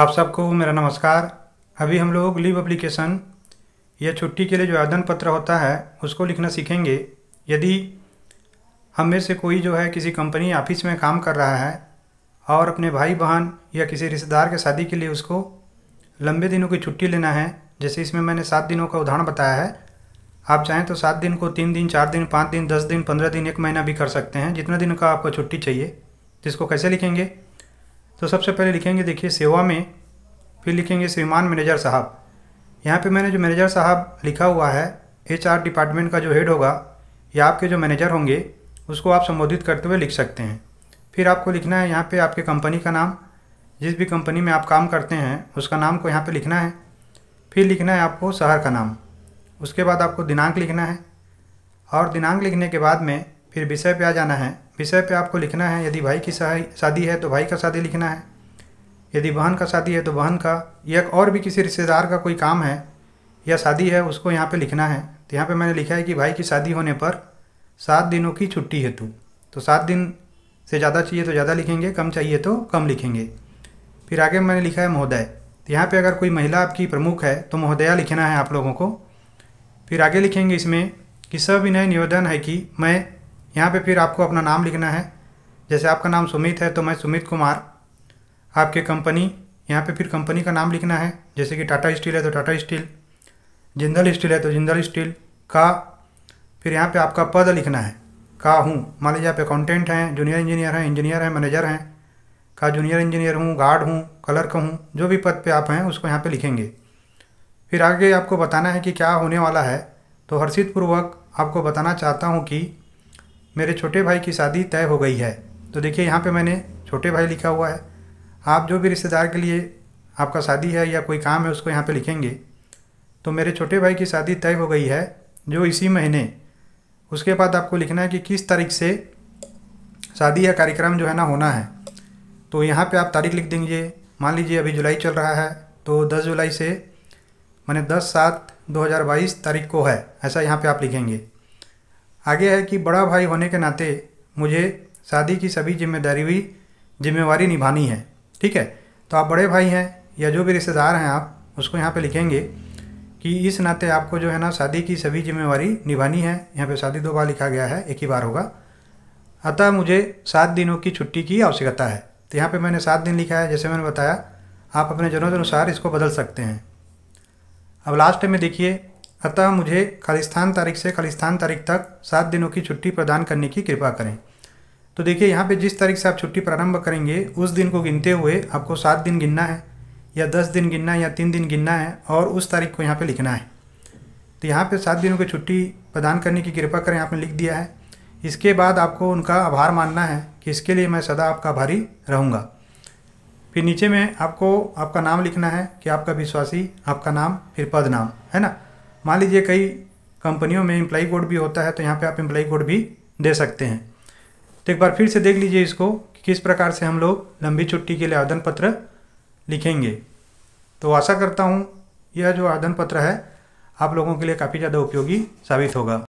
आप सबको मेरा नमस्कार अभी हम लोग लीव अप्लीकेशन या छुट्टी के लिए जो आवेदन पत्र होता है उसको लिखना सीखेंगे यदि हम में से कोई जो है किसी कंपनी ऑफिस में काम कर रहा है और अपने भाई बहन या किसी रिश्तेदार के शादी के लिए उसको लंबे दिनों की छुट्टी लेना है जैसे इसमें मैंने सात दिनों का उदाहरण बताया है आप चाहें तो सात दिन को तीन दिन चार दिन पाँच दिन दस दिन पंद्रह दिन एक महीना भी कर सकते हैं जितना दिन का आपको छुट्टी चाहिए जिसको कैसे लिखेंगे तो सबसे पहले लिखेंगे देखिए सेवा में फिर लिखेंगे श्रीमान मैनेजर साहब यहाँ पे मैंने जो मैनेजर साहब लिखा हुआ है एच डिपार्टमेंट का जो हेड होगा या आपके जो मैनेजर होंगे उसको आप संबोधित करते हुए लिख सकते हैं फिर आपको लिखना है यहाँ पे आपके कंपनी का नाम जिस भी कंपनी में आप काम करते हैं उसका नाम को यहाँ पे लिखना है फिर लिखना है आपको शहर का नाम उसके बाद आपको दिनांक लिखना है और दिनांक लिखने के बाद में फिर विषय पे आ जाना है विषय पे आपको लिखना है यदि भाई की शादी है तो भाई का शादी लिखना है यदि बहन का शादी है तो बहन का या और भी किसी रिश्तेदार का कोई काम है या शादी है उसको यहाँ पे लिखना है तो यहाँ पे मैंने लिखा है कि भाई की शादी होने पर सात दिनों की छुट्टी हेतु तो सात दिन से ज़्यादा चाहिए तो ज़्यादा लिखेंगे कम चाहिए तो कम लिखेंगे फिर आगे मैंने लिखा है महोदय तो यहाँ पर अगर कोई महिला आपकी प्रमुख है तो महोदया लिखना है आप लोगों को फिर आगे लिखेंगे इसमें कि सविनय निवेदन है कि मैं यहाँ पे फिर आपको अपना नाम लिखना है जैसे आपका नाम सुमित है तो मैं सुमित कुमार आपके कंपनी यहाँ पे फिर कंपनी का नाम लिखना है जैसे कि टाटा स्टील है तो टाटा स्टील जिंदल स्टील है तो जिंदल स्टील का फिर यहाँ पे आपका पद लिखना है का हूँ मान लीजिए आप अकाउंटेंट हैं जूनियर इंजीनियर हैं इंजीनियर हैं मैनेजर हैं का जूनियर इंजीनियर हूँ गार्ड हूँ क्लर्क हूँ जो भी पद पर आप हैं उसको यहाँ पर लिखेंगे फिर आगे आपको बताना है कि क्या होने वाला है तो हर्षितपूर्वक आपको बताना चाहता हूँ कि मेरे छोटे भाई की शादी तय हो गई है तो देखिए यहाँ पे मैंने छोटे भाई लिखा हुआ है आप जो भी रिश्तेदार के लिए आपका शादी है या कोई काम है उसको यहाँ पे लिखेंगे तो मेरे छोटे भाई की शादी तय हो गई है जो इसी महीने उसके बाद आपको लिखना है कि किस तारीख से शादी या कार्यक्रम जो है ना होना है तो यहाँ पर आप तारीख लिख देंगे मान लीजिए अभी जुलाई चल रहा है तो दस जुलाई से मैंने दस सात 2022 तारीख को है ऐसा यहाँ पे आप लिखेंगे आगे है कि बड़ा भाई होने के नाते मुझे शादी की सभी जिम्मेदारी भी जिम्मेवारी निभानी है ठीक है तो आप बड़े भाई हैं या जो भी रिश्तेदार हैं आप उसको यहाँ पे लिखेंगे कि इस नाते आपको जो है ना शादी की सभी जिम्मेवारी निभानी है यहाँ पे शादी दो बार लिखा गया है एक ही बार होगा अतः मुझे सात दिनों की छुट्टी की आवश्यकता है तो यहाँ पे मैंने सात दिन लिखा है जैसे मैंने बताया आप अपने जरूरत अनुसार इसको बदल सकते हैं अब लास्ट में देखिए अतः मुझे खालिस्तान तारीख से खालिस्तान तारीख तक सात दिनों की छुट्टी प्रदान करने की कृपा करें तो देखिए यहाँ पे जिस तारीख से आप छुट्टी प्रारंभ करेंगे उस दिन को गिनते हुए आपको सात दिन गिनना है या दस दिन गिनना है या तीन दिन गिनना है और उस तारीख को यहाँ पे लिखना है तो यहाँ पे सात दिनों की छुट्टी प्रदान करने की कृपा करें आपने लिख दिया है इसके बाद आपको उनका आभार मानना है कि इसके लिए मैं सदा आपका आभारी रहूँगा फिर नीचे में आपको आपका नाम लिखना है कि आपका विश्वासी आपका नाम फिर पद नाम है ना मान लीजिए कई कंपनियों में एम्प्लाई कोड भी होता है तो यहाँ पे आप इम्प्लाई कोड भी दे सकते हैं तो एक बार फिर से देख लीजिए इसको कि किस प्रकार से हम लोग लंबी छुट्टी के लिए आवेदन पत्र लिखेंगे तो आशा करता हूँ यह जो आवेदन पत्र है आप लोगों के लिए काफ़ी ज़्यादा उपयोगी साबित होगा